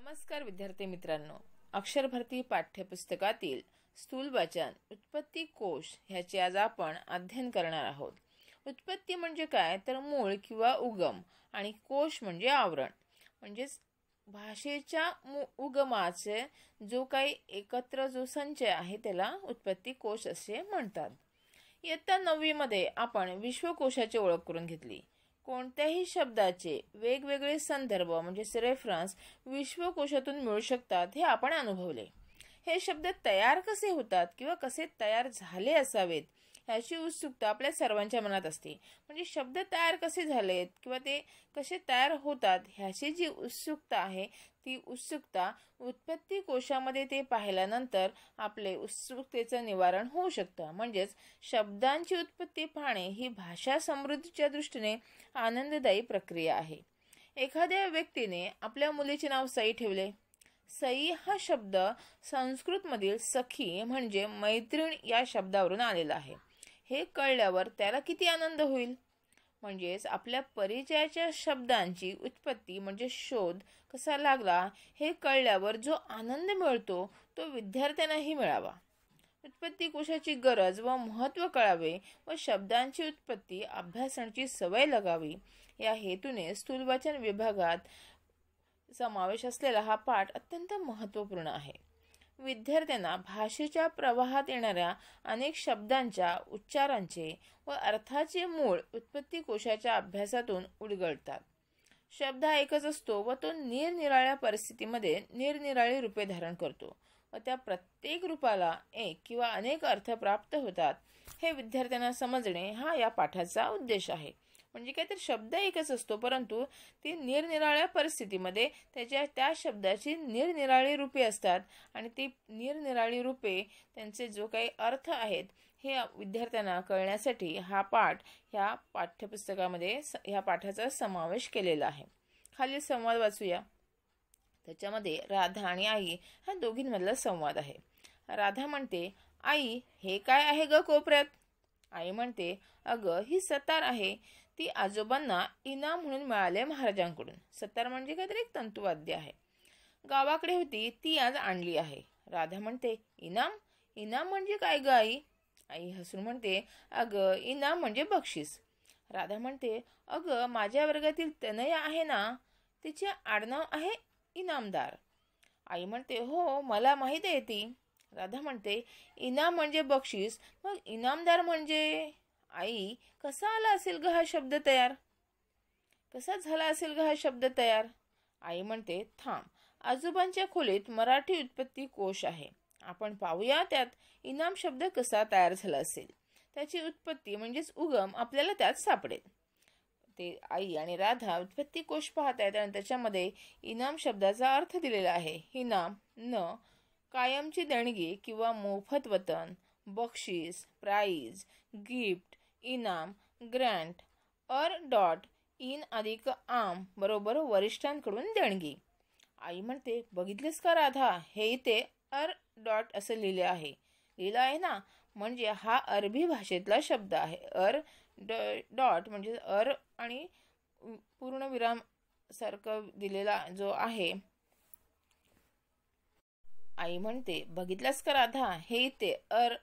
नमस्कार विद्यार्थी मित्रांनो अक्षर पाठ्यपुस्तकातील स्थूल वचन उत्पत्ती कोश ह्याचे आज आपण अध्ययन करणार आहोत उत्पत्ती म्हणजे काय तर मूळ किंवा उगम आणि कोश म्हणजे आवरण म्हणजेच भाषेच्या उगमाचे जो काही एकत्र जो संचय आहे त्याला उत्पत्ती कोश असे म्हणतात इयत्ता नववीमध्ये आपण विश्वकोशाची ओळख करून घेतली कोणत्याही शब्दाचे वेगवेगळे संदर्भ म्हणजेच रेफरन्स विश्वकोशातून मिळू शकतात हे आपण अनुभवले हे शब्द तयार कसे होतात किंवा कसे तयार झाले असावेत ह्याची उत्सुकता आपल्या सर्वांच्या मनात असते म्हणजे शब्द तयार कसे झालेत किंवा ते कसे तयार होतात ह्याची जी उत्सुकता आहे ती उत्सुकता उत्पत्ती कोशामध्ये ते पाहिल्यानंतर आपले उत्सुकतेचं निवारण होऊ शकतं म्हणजेच शब्दांची उत्पत्ती पाहणे ही भाषा समृद्धीच्या दृष्टीने आनंददायी प्रक्रिया आहे एखाद्या व्यक्तीने आपल्या मुलीचे नाव सई ठेवले सई हा शब्द संस्कृतमधील सखी म्हणजे मैत्रीण या शब्दावरून आलेला आहे हे कळल्यावर त्याला किती आनंद होईल म्हणजेच आपल्या परिचयाच्या शब्दांची उत्पत्ती म्हणजे शोध कसा लागला हे कळल्यावर जो आनंद मिळतो तो विद्यार्थ्यांनाही मिळावा उत्पत्ती कोशाची गरज व महत्त्व कळावे व शब्दांची उत्पत्ती अभ्यासांची सवय लगावी या हेतूने स्थूलवचन विभागात समावेश असलेला हा पाठ अत्यंत महत्त्वपूर्ण आहे विद्यार्थ्यांना भाषेच्या प्रवाहात येणाऱ्या अनेक शब्दांच्या उच्चारांचे व अर्थाचे मूळ उत्पत्ती कोशाच्या अभ्यासातून उलगडतात शब्द हा एकच असतो व तो निरनिराळ्या परिस्थितीमध्ये निरनिराळी रूपे धारण करतो व त्या प्रत्येक रूपाला एक किंवा अनेक अर्थ प्राप्त होतात हे विद्यार्थ्यांना समजणे हा या पाठाचा उद्देश आहे म्हणजे काहीतरी शब्द एकच असतो परंतु ती निरनिराळ्या परिस्थितीमध्ये त्याच्या त्या शब्दाची निरनिराळी रूपे असतात आणि ती निरनिराळी रूपे त्यांचे जो काही अर्थ आहेत हे विद्यार्थ्यांना कळण्यासाठी हा पाठ ह्या पाठ्यपुस्तकामध्ये ह्या पाठाचा समावेश केलेला आहे खाली संवाद वाचूया त्याच्यामध्ये राधा आणि आई हा दोघींमधला संवाद आहे राधा म्हणते आई हे काय आहे ग कोपऱ्यात आई म्हणते अगं ही सतार आहे ती आजोबांना इनाम म्हणून मिळाले महाराजांकडून सतार म्हणजे काहीतरी एक तंतुवाद्य आहे गावाकडे होती ती आज आणली आहे राधा म्हणते इनाम इनाम म्हणजे काय ग आई आई हसून म्हणते अगं इनाम म्हणजे बक्षीस राधा म्हणते अगं माझ्या वर्गातील तनया आहे ना तिचे आडनाव आहे इनामदार आई म्हणते हो मला माहीत आहे ती राधा म्हणते इनाम म्हणजे बक्षीस मग इनामदार म्हणजे आई कसा आला असेल ग हा शब्द तयार कसा झाला असेल ग हा शब्द तयार आई म्हणते थांब आजोबांच्या खोलीत मराठी उत्पत्ती कोश आहे आपण पाहूया त्यात इनाम शब्द कसा तयार झाला असेल त्याची उत्पत्ती म्हणजेच उगम आपल्याला त्यात सापडेल ते आई आणि राधा उत्पत्ती कोश पाहत आहेत आणि त्याच्यामध्ये इनाम शब्दाचा अर्थ दिलेला आहे इनाम न कायमची देणगी किंवा मोफत वतन बक्षीस प्राईज गिफ्ट इनाम ग्रँट अर डॉट इन अधिक आम बरोबर वरिष्ठांकडून देणगी आई म्हणते बघितलेस का राधा हे इथे अर डॉट असं लिहिले आहे लिहिलं आहे ना म्हणजे हा अरबी भाषेतला शब्द आहे अर डॉट म्हणजे अर आणि पूर्णविराम सारखं दिलेला जो आहे आई म्हणते बघितलास का राधा हे इथे अर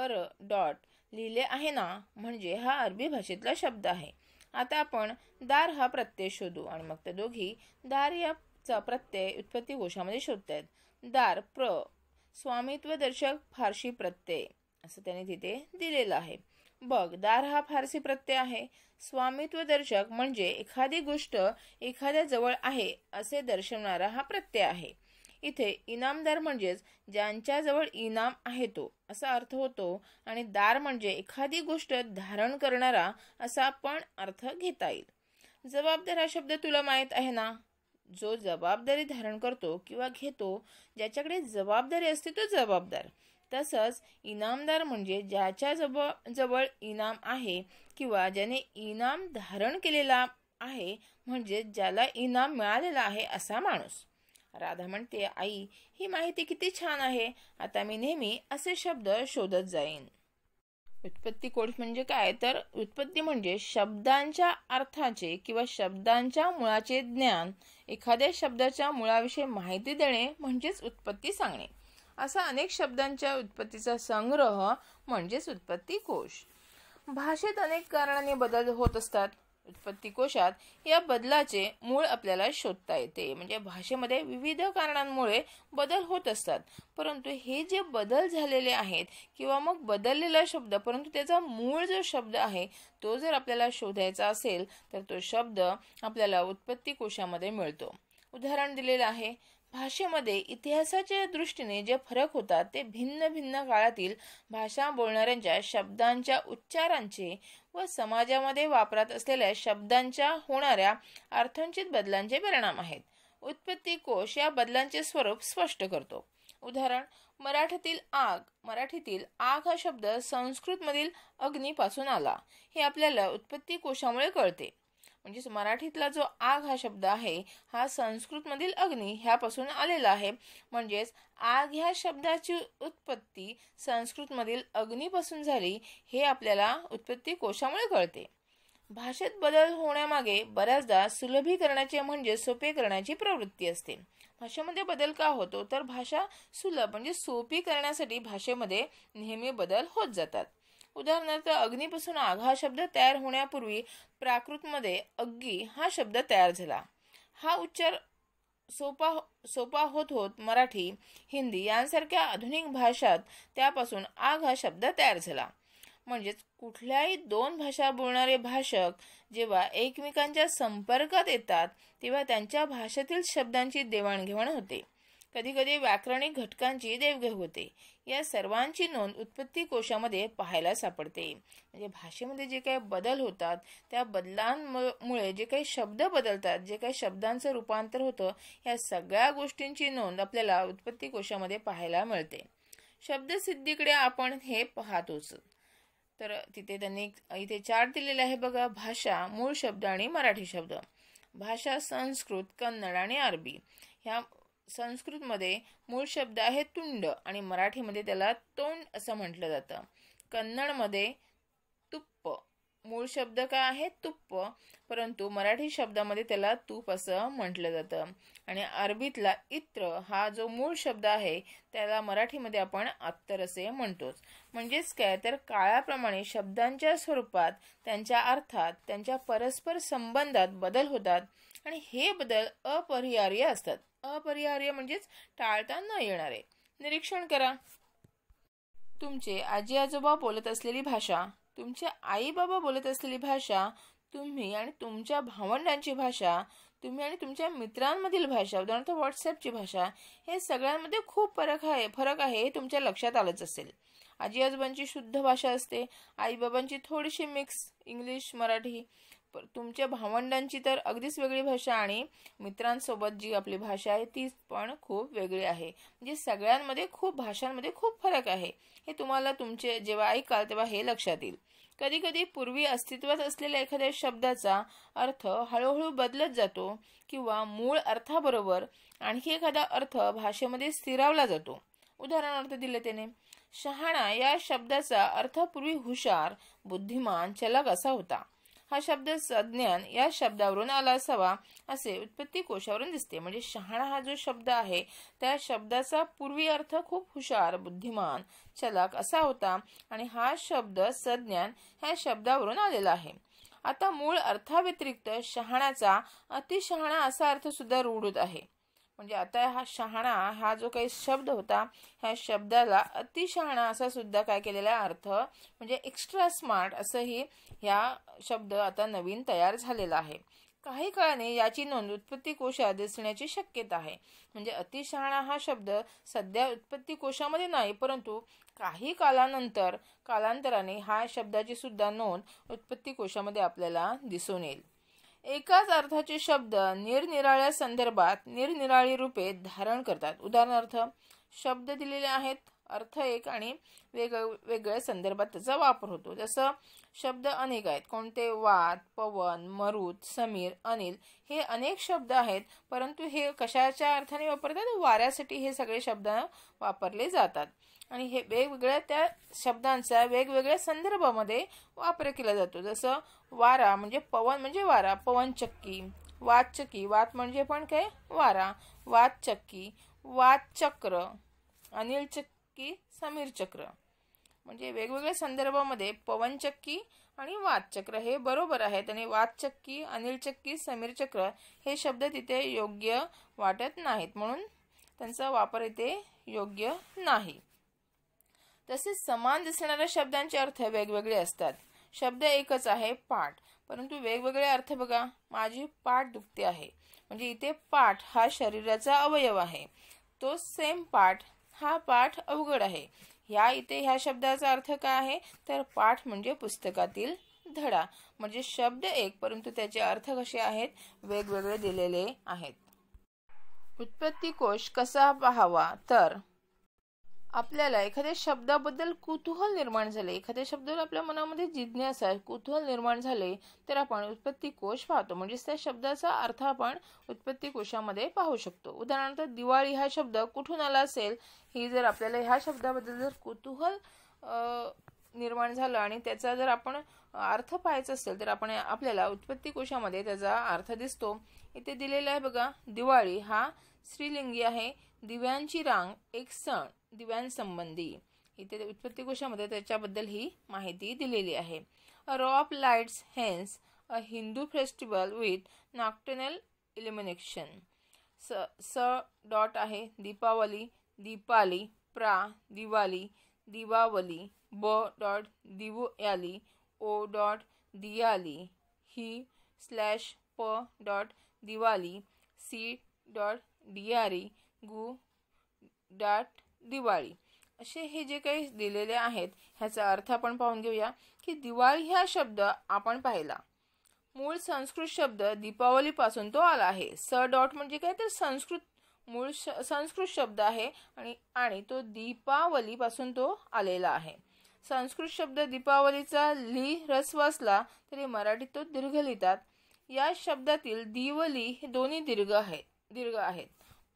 अर डॉट लिहिले आहे ना म्हणजे हा अरबी भाषेतला शब्द आहे आता आपण दार हा प्रत्यय शोधू आणि मग ते दोघी दार याचा प्रत्यय उत्पत्ती शोधत शोधतायत दार प्र स्वामित्वदर्शक फारशी प्रत्यय असं त्याने तिथे दिलेलं आहे बघ दार हा फारसी प्रत्यय आहे स्वामित्वदर्शक म्हणजे एखादी गोष्ट एखाद्या जवळ आहे असे दर्शवणारा हा प्रत्यय आहे इथे इनामदार म्हणजेच ज्यांच्याजवळ इनाम आहे तो असा अर्थ होतो आणि दार म्हणजे एखादी गोष्ट धारण करणारा असा पण अर्थ घेता येईल जबाबदार हा शब्द तुला माहीत आहे ना जो जबाबदारी धारण करतो किंवा घेतो ज्याच्याकडे जबाबदारी असते तो जबाबदार तसंच इनामदार म्हणजे ज्याच्या जवळ जवळ इनाम आहे किंवा ज्याने इनाम धारण केलेला आहे म्हणजे ज्याला इनाम मिळालेला आहे असा माणूस राधा म्हणते आई ही माहिती किती छान आहे आता मी नेहमी असे शब्द शोधत जाईन उत्पत्ती कोश म्हणजे काय तर उत्पत्ती म्हणजे शब्दांच्या अर्थाचे किंवा शब्दांच्या मुळाचे ज्ञान एखाद्या शब्दाच्या मुळाविषयी माहिती देणे म्हणजेच उत्पत्ती सांगणे असा अनेक शब्दांच्या उत्पत्तीचा संग्रह म्हणजेच उत्पत्ती कोश भाषेत अनेक कारणाने बदल होत असतात उत्पत्ती कोशात या बदलाचे मूळ आपल्याला शोधता येते म्हणजे भाषेमध्ये विविध कारणांमुळे बदल होत असतात परंतु हे जे बदल झालेले आहेत किंवा मग बदललेला शब्द परंतु त्याचा मूळ जो शब्द आहे तो जर आपल्याला शोधायचा असेल तर तो शब्द आपल्याला उत्पत्ती कोशामध्ये मिळतो उदाहरण दिलेलं आहे भाषेमध्ये इतिहासाच्या दृष्टीने जे फरक होतात ते भिन्न भिन्न काळातील भाषा बोलणाऱ्यांच्या शब्दांच्या उच्चारांचे व समाजामध्ये वापरात असलेल्या शब्दांच्या होणाऱ्या अर्थांचित बदलांचे परिणाम आहेत उत्पत्ती कोश या बदलांचे स्वरूप स्पष्ट करतो उदाहरण मराठीतील आग मराठीतील आग हा शब्द संस्कृतमधील अग्नीपासून आला हे आपल्याला उत्पत्ती कोशामुळे कळते म्हणजेच मराठीतला जो आग हा शब्द आहे हा संस्कृतमधील अग्नी ह्यापासून आलेला आहे म्हणजेच आग ह्या शब्दाची उत्पत्ती संस्कृतमधील अग्नीपासून झाली हे आपल्याला उत्पत्ती कोशामुळे कळते भाषेत बदल होण्यामागे बऱ्याचदा सुलभीकरणाचे म्हणजे सोपे करण्याची प्रवृत्ती असते भाषेमध्ये बदल का होतो तर भाषा सुलभ म्हणजे सोपी करण्यासाठी भाषेमध्ये नेहमी बदल होत जातात उदाहरणार्थ अग्नीपासून आघा शब्द तयार होण्यापूर्वी प्राकृतमध्ये अग्गी हा शब्द तयार झाला हा उच्चार सोपा हो, सोपा होत होत मराठी हिंदी यांसारख्या आधुनिक भाषात त्यापासून आग हा शब्द तयार झाला म्हणजेच कुठल्याही दोन भाषा बोलणारे भाषक जेव्हा एकमेकांच्या संपर्कात येतात तेव्हा त्यांच्या भाषेतील शब्दांची देवाणघेवाण होते कधीकधी व्याकरणिक घटकांची देवघेव होते या सर्वांची नोंद उत्पत्ती कोशामध्ये पाहायला सापडते म्हणजे भाषेमध्ये जे काही बदल होतात त्या बदलांमुळे जे काही शब्द बदलतात जे काही शब्दांचं रूपांतर होतं या सगळ्या गोष्टींची नोंद आपल्याला उत्पत्ती कोशामध्ये पाहायला मिळते शब्दसिद्धीकडे आपण हे पाहतोच तर तिथे त्यांनी इथे चार दिलेले आहे बघा भाषा मूळ शब्द आणि मराठी शब्द भाषा संस्कृत कन्नड आणि अरबी ह्या संस्कृतमध्ये मूळ शब्द आहे तुंड आणि मराठीमध्ये त्याला तोंड असं म्हटलं जातं कन्नडमध्ये तुप्प मूळ शब्द काय आहे तुप्प परंतु मराठी शब्दामध्ये त्याला तूप असं म्हटलं जातं आणि अरबीतला इत्र हा जो मूळ शब्द आहे त्याला मराठीमध्ये आपण अत्तर असे म्हणतोच म्हणजेच काय तर काळाप्रमाणे शब्दांच्या स्वरूपात त्यांच्या अर्थात त्यांच्या परस्पर संबंधात बदल होतात आणि हे बदल अपरिहार्य असतात अपरिहार्य म्हणजेच टाळता न येणार आहे निरीक्षण करा तुमचे आजी आजोबा बोलत असलेली भाषा तुमचे आई बाबा बोलत असलेली भाषा तुम्ही आणि तुमच्या भावंडांची भाषा तुम्ही आणि तुमच्या मित्रांमधील भाषा उदाहरणार्थ व्हॉट्सअपची भाषा हे सगळ्यांमध्ये खूप फरक आहे फरक आहे हे तुमच्या लक्षात आलंच असेल आजी आजोबांची शुद्ध भाषा असते आईबाबांची थोडीशी मिक्स इंग्लिश मराठी तुमच्या भावंडांची तर अगदीच वेगळी भाषा आणि मित्रांसोबत जी आपली भाषा आहे ती पण खूप वेगळी आहे म्हणजे सगळ्यांमध्ये खूप भाषांमध्ये खूप फरक आहे हे तुम्हाला तुमचे जेव्हा ऐकाल तेव्हा हे लक्षात येईल कधी कधी पूर्वी अस्तित्वात असलेल्या एखाद्या शब्दाचा अर्थ हळूहळू बदलत जातो किंवा मूळ अर्थाबरोबर आणखी एखादा अर्थ भाषेमध्ये स्थिरावला जातो उदाहरणार्थ दिले त्याने शहाणा या शब्दाचा अर्थ पूर्वी हुशार बुद्धिमान चलक असा होता हा शब्द सज्ञान या शब्दावरून आला असावा असे उत्पत्ती कोशावरून दिसते म्हणजे शहाणा हा जो शब्द आहे त्या शब्दाचा पूर्वी अर्थ खूप हुशार बुद्धिमान चलाक असा होता आणि हा शब्द सज्ञान ह्या शब्दावरून आलेला आहे आता मूळ अर्थाव्यतिरिक्त शहाणाचा अतिशहाणा असा अर्थ सुद्धा रूढ आहे म्हणजे आता हा शहाणा हा जो काही शब्द होता ह्या शब्दाला अतिशहाणा असा सुद्धा काय केलेला अर्थ म्हणजे एक्स्ट्रा स्मार्ट असंही ह्या शब्द आता नवीन तयार झालेला आहे काही काळाने याची नोंद उत्पत्ती कोशात दिसण्याची शक्यता आहे म्हणजे अतिशहाणा हा शब्द सध्या उत्पत्ती कोशामध्ये नाही परंतु काही कालानंतर कालांतराने हा शब्दाची सुद्धा नोंद उत्पत्ती कोशामध्ये आपल्याला दिसून येईल एकाच अर्थाचे शब्द निरनिराळ्या संदर्भात निरनिराळी रूपे धारण करतात उदाहरणार्थ शब्द दिलेले आहेत अर्थ एक आणि वेग वेगळ्या संदर्भात त्याचा वापर होतो जसं शब्द अनेक आहेत कोणते वाद पवन मरुत समीर अनिल हे अनेक शब्द आहेत परंतु हे कशाच्या अर्थाने वापरतात वाऱ्यासाठी हे सगळे शब्द वापरले जातात आणि हे वेगवेगळ्या त्या शब्दांचा वेगवेगळ्या संदर्भामध्ये वापर केला जातो जसं वारा म्हणजे पवन म्हणजे वारा पवनचक्की वातचक्की वात म्हणजे पण काय वारा वातचक्की वातचक्र अनिल चक्की समीर चक्र म्हणजे वेगवेगळ्या संदर्भामध्ये पवनचक्की आणि वातचक्र हे बरोबर आहेत आणि वातचक्की अनिल चक्की समीर चक्र हे शब्द तिथे योग्य वाटत नाहीत म्हणून त्यांचा वापर इथे योग्य नाही तसेच समान दिसणाऱ्या शब्दांचे अर्थ वेगवेगळे असतात शब्द एकच आहे पाठ परंतु वेगवेगळे अर्थ बघा माझी पाठ दुखते आहे म्हणजे इथे पाठ हा शरीराचा अवयव आहे तो सेम पाठ हा पाठ अवघड आहे ह्या इथे ह्या शब्दाचा अर्थ काय आहे तर पाठ म्हणजे पुस्तकातील धडा म्हणजे शब्द एक परंतु त्याचे अर्थ कसे आहेत वेगवेगळे दिलेले आहेत उत्पत्ती कोश कसा पाहावा तर आपल्याला एखाद्या शब्दाबद्दल कुतूहल निर्माण झाले एखाद्या शब्दावर आपल्या मनामध्ये जिज्ञासा कुतूहल निर्माण झाले तर आपण उत्पत्ती कोश पाहतो म्हणजेच त्या शब्दाचा अर्थ आपण उत्पत्ती कोशामध्ये पाहू शकतो उदाहरणार्थ दिवाळी हा शब्द कुठून आला असेल ही जर आपल्याला ह्या शब्दाबद्दल जर कुतूहल निर्माण झालं आणि त्याचा जर आपण अर्थ पाहायचा असेल तर आपण आपल्याला उत्पत्ती कोशामध्ये त्याचा अर्थ दिसतो इथे दिलेला आहे बघा दिवाळी हा स्त्रीलिंगी आहे दिव्यांची रांग एक सण दिव्यांसंबंधी इथे उत्पत्ती कोशामध्ये त्याच्याबद्दल ही माहिती दिलेली आहे a row of lights hence a Hindu festival with nocturnal illumination S S dot आहे दीपावली दीपाली प्रा दिवाली दिवावली ब डॉट दिवयाली ओ डॉट दियाली ही स्लॅश प डॉट दिवाली सी डॉट डियारी गु डॉट दिवाळी असे हे जे काही दिलेले आहेत ह्याचा अर्थ आपण पाहून घेऊया की दिवाळी हा शब्द आपण पाहिला मूळ संस्कृत शब्द दीपावलीपासून तो आला आहे स डॉट म्हणजे काय तर संस्कृत मूळ श संस्कृत शब्द आहे आणि आणि तो दीपावलीपासून तो आलेला आहे संस्कृत शब्द दीपावलीचा ली ह्रस्व असला तरी मराठीत तो दीर्घ लिहितात या शब्दातील दिवली हे दोन्ही दीर्घ आहेत दीर्घ आहेत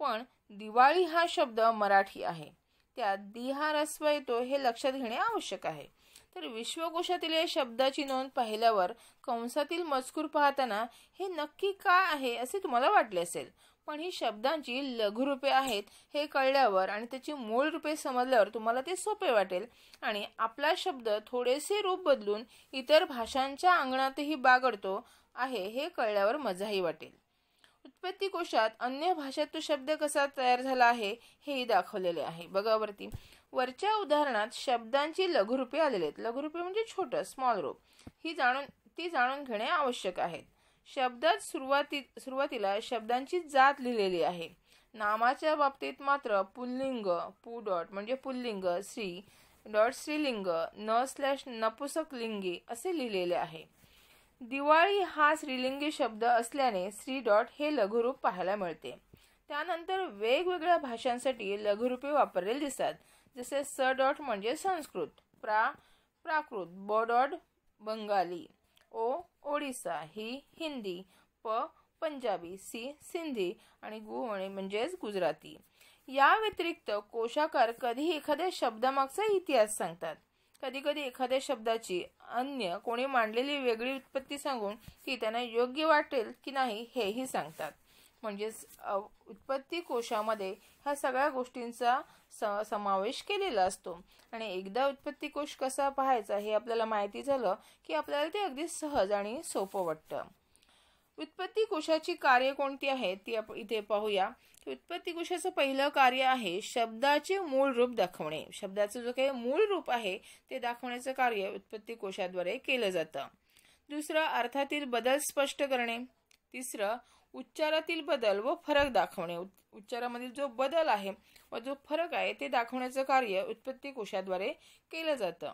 पण दिवाळी हा शब्द मराठी आहे त्यात दि हा रस्व येतो हे लक्षात घेणे आवश्यक आहे तर विश्वकोशातील या शब्दाची नोंद पाहिल्यावर कंसातील मजकूर पाहताना हे नक्की काय आहे असे तुम्हाला वाटले असेल पण ही शब्दांची लघुरूपे आहेत हे कळल्यावर आणि त्याची मूळ रूपे समजल्यावर तुम्हाला ते सोपे वाटेल आणि आपला शब्द थोडेसे रूप बदलून इतर भाषांच्या अंगणातही बागडतो आहे हे कळल्यावर मजाही वाटेल कोशात अन्य भाषेत तो शब्द कसा तयार झाला आहे हेही दाखवलेले आहे बघा वरती वरच्या उदाहरणात शब्दांची लघुरूपे आलेले आहेत लघुरूपे म्हणजे छोटं स्मॉल रूप ही जाणून ती जाणून घेणे आवश्यक आहे शब्दात सुरुवाती सुरुवातीला शब्दांची जात लिहिलेली आहे नामाच्या बाबतीत मात्र पुल्लिंग पु डॉट म्हणजे पुल्लिंग श्री डॉट स्त्रीलिंग न स्लॅश नपुसक लिंगी असे लिहिलेले आहे दिवाळी हा स्त्रीलिंगी शब्द असल्याने श्री डॉट हे लघुरूप पाहायला मिळते त्यानंतर वेगवेगळ्या भाषांसाठी लघुरूपे वापरलेले दिसतात जसे स डॉट म्हणजे संस्कृत प्रा प्राकृत ब डॉट बंगाली ओ ओडिसा ही हिंदी प पंजाबी सी सिंधी आणि गु म्हणजेच गुजराती या व्यतिरिक्त कोशाकार कधी एखाद्या शब्दामागचा इतिहास सांगतात कधी कधी एखाद्या शब्दाची अन्य कोणी मांडलेली वेगळी उत्पत्ती सांगून ती त्यांना योग्य वाटेल की नाही हेही सांगतात म्हणजेच उत्पत्ती कोशामध्ये ह्या सगळ्या गोष्टींचा समावेश केलेला असतो आणि एकदा उत्पत्ती कोश कसा पाहायचा हे आपल्याला माहिती झालं की आपल्याला ते अगदी सहज आणि सोपं वाटतं उत्पत्ती कोशाची कार्य कोणती आहेत ती आपण इथे पाहूया उत्पत्ती कोशाचं पहिलं कार्य आहे शब्दाचे मूळ रूप दाखवणे शब्दाचं जो काही मूळ रूप आहे ते दाखवण्याचं कार्य उत्पत्ती कोशाद्वारे केलं जातं दुसरं अर्थातील बदल स्पष्ट करणे तिसरं उच्चारातील बदल व फरक दाखवणे उच्चारामधील जो बदल आहे व जो फरक आहे ते दाखवण्याचं कार्य उत्पत्ती कोशाद्वारे केलं जातं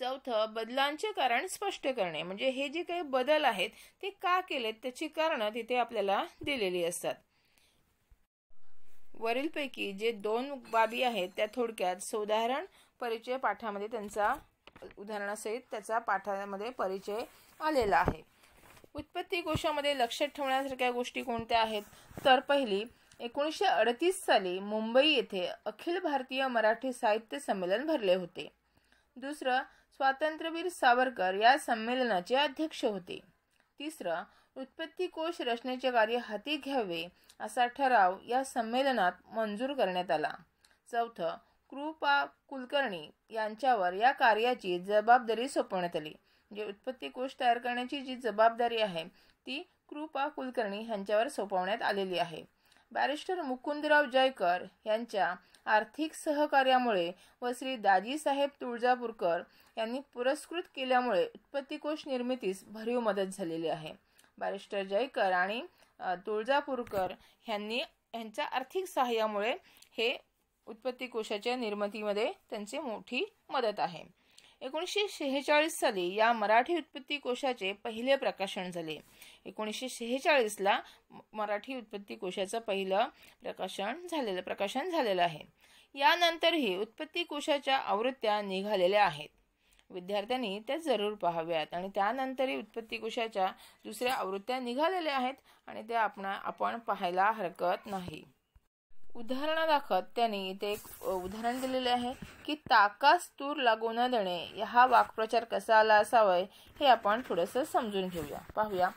चौथं बदलांचे कारण स्पष्ट करणे म्हणजे हे जे काही बदल आहेत ते का केलेत त्याची कारणं तिथे आपल्याला दिलेली असतात वरीलपैकी जे दोन बाबी आहेत त्या थोडक्यात सौदाहरण परिचय पाठामध्ये त्यांचा उदाहरणासहित त्याचा पाठामध्ये परिचय आलेला आहे उत्पत्ती कोशामध्ये लक्षात ठेवण्यासारख्या गोष्टी कोणत्या आहेत तर पहिली एकोणीसशे अडतीस साली मुंबई येथे अखिल भारतीय मराठी साहित्य संमेलन भरले होते दुसरं स्वातंत्र्यवीर सावरकर या संमेलनाचे अध्यक्ष होते तिसरं उत्पत्ती कोश रचनेचे कार्य हाती घ्यावे असा ठराव या संमेलनात मंजूर करण्यात आला चौथं कृपा कुलकर्णी यांच्यावर या कार्याची जबाबदारी सोपवण्यात आली म्हणजे उत्पत्ती कोश तयार करण्याची जी जबाबदारी आहे ती कृपा कुलकर्णी यांच्यावर सोपवण्यात आलेली आहे बॅरिस्टर मुकुंदराव जयकर यांच्या आर्थिक सहकार्यामुळे व श्री दाजीसाहेब तुळजापूरकर यांनी पुरस्कृत केल्यामुळे उत्पत्तीकोष निर्मितीस भरीव मदत झालेली आहे बॅरिस्टर जयकर आणि तुळजापूरकर यांनी यांच्या आर्थिक सहाय्यामुळे हे उत्पत्ती कोशाच्या निर्मितीमध्ये त्यांची मोठी मदत आहे एकोणीसशे शेहेचाळीस साली या मराठी उत्पत्ती कोशाचे पहिले प्रकाशन झाले एकोणीसशे शेहेचाळीसला मराठी उत्पत्ती कोशाचं पहिलं प्रकाशन झालेलं प्रकाशन झालेलं आहे यानंतरही उत्पत्ती कोशाच्या आवृत्त्या निघालेल्या आहेत विद्यार्थ्यांनी त्या जरूर पाहाव्यात आणि त्यानंतरही उत्पत्ती कोशाच्या दुसऱ्या आवृत्त्या निघालेल्या आहेत आणि त्या आपण आपण पाहायला हरकत नाही दाखत त्यांनी इथे एक उदाहरण दिलेले आहे की ताकास तूर लागू न देणे हा वाक्प्रचार कसा आला असावाय हे आपण थोडंसं समजून घेऊया पाहूया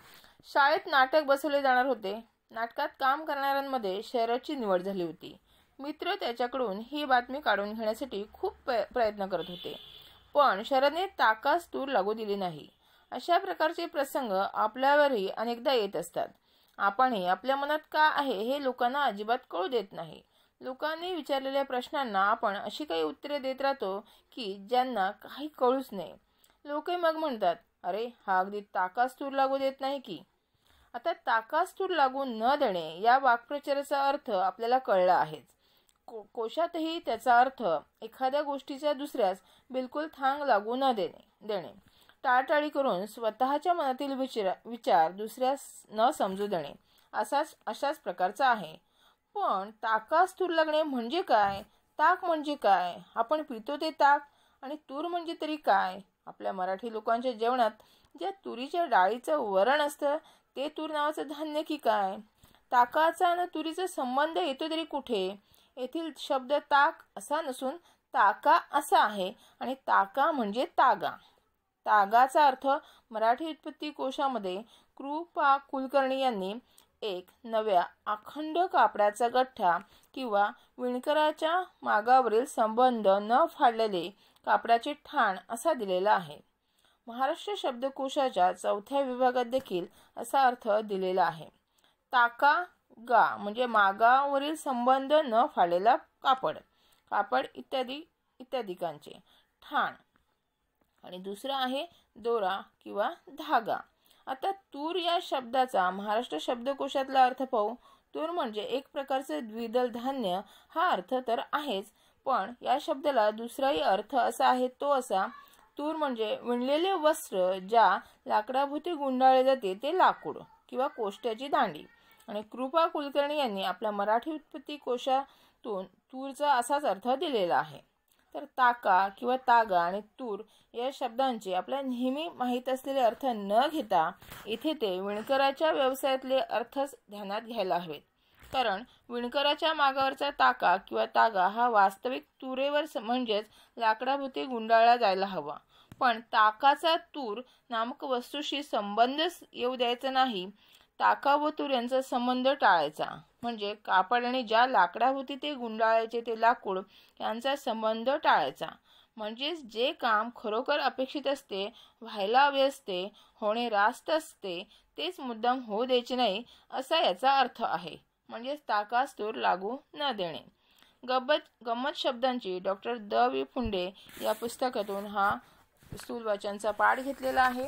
शाळेत नाटक बसवले जाणार होते नाटकात काम करणाऱ्यांमध्ये शरदची निवड झाली होती मित्र त्याच्याकडून ही बातमी काढून घेण्यासाठी खूप प्रयत्न करत होते पण शरदने ताकास तूर लागू दिली नाही अशा प्रकारचे प्रसंग आपल्यावरही अनेकदा येत असतात आपण हे आपल्या मनात का आहे हे लोकांना अजिबात कळू देत नाही लोकांनी विचारलेल्या प्रश्नांना आपण अशी काही उत्तरे देत राहतो की ज्यांना काही कळूच नाही लोक मग म्हणतात अरे हा अगदी ताकास तूर लागू देत नाही की आता ताकास तूर लागू न देणे या वाक्प्रचाराचा अर्थ आपल्याला कळला आहेच को कोशातही त्याचा अर्थ एखाद्या गोष्टीच्या दुसऱ्यास बिलकुल थांग लागू न देणे देणे टाळटाळी करून स्वतःच्या मनातील विचार विचार दुसऱ्यास न समजू देणे असाच अशाच प्रकारचा आहे पण ताकास तूर लागणे म्हणजे काय ताक म्हणजे काय आपण पितो ते ताक आणि तूर म्हणजे तरी काय आपल्या मराठी लोकांच्या जेवणात ज्या तुरीच्या डाळीचं वरण असतं ते तूर नावाचं धान्य की काय ताकाचा आणि तुरीचा संबंध येतो तरी कुठे येथील शब्द ताक असा नसून ताका असा आहे आणि ताका म्हणजे तागा तागाचा अर्थ मराठी उत्पत्ती कोशामध्ये कृपा कुलकर्णी यांनी एक नव्या अखंड कापडाचा गठ्ठा किंवा विणकराच्या मागावरील संबंध न फाडलेले कापडाचे ठाण असा दिलेला आहे महाराष्ट्र शब्दकोशाच्या चौथ्या विभागात देखील असा अर्थ दिलेला आहे ताका गा म्हणजे मागावरील संबंध न फाडलेला कापड कापड इत्यादी इत्यादिकांचे ठाण आणि दुसरा आहे दोरा किंवा धागा आता तूर या शब्दाचा महाराष्ट्र शब्दकोशातला अर्थ पाहू तूर म्हणजे एक प्रकारचे द्विदल धान्य हा अर्थ तर आहेच पण या शब्दाला दुसराही अर्थ असा आहे तो असा तूर म्हणजे विणलेले वस्त्र ज्या लाकडाभोवती गुंडाळले जाते ते लाकूड किंवा कोष्ट्याची दांडी आणि कृपा कुलकर्णी यांनी आपल्या मराठी उत्पत्ती कोशातून तूरचा असाच अर्थ दिलेला आहे तर ताका किंवा तागा आणि तूर या शब्दांचे आपल्या नेहमी माहीत असलेले अर्थ न घेता इथे ते विणकराच्या व्यवसायातले अर्थच ध्यानात घ्यायला हवेत कारण विणकराच्या मागावरचा ताका किंवा तागा हा वास्तविक तुरेवर म्हणजेच लाकडाभोवती गुंडाळला जायला हवा पण ताकाचा तूर नामक वस्तूशी संबंधच येऊ द्यायचा नाही ताका व तूर यांचा संबंध टाळायचा म्हणजे कापड आणि ज्या लाकडा होती ते गुंडाळायचे ते लाकूड यांचा संबंध टाळायचा म्हणजेच जे काम खरोखर अपेक्षित असते व्हायला हवे असते होणे रास्त असते तेच मुद्दाम होऊ द्यायचे नाही असा याचा अर्थ आहे म्हणजेच ताकास्तूर लागू न देणे गब्बत गंमत शब्दांची डॉक्टर द वी फुंडे या पुस्तकातून हा स्थूल वाचनचा पाठ घेतलेला आहे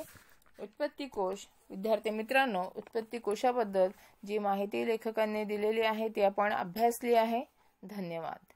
उत्पत्ती कोश विद्यार्थी मित्रांनो उत्पत्ती कोशाबद्दल जी माहिती लेखकांनी दिलेली आहे ती आपण अभ्यासली आहे धन्यवाद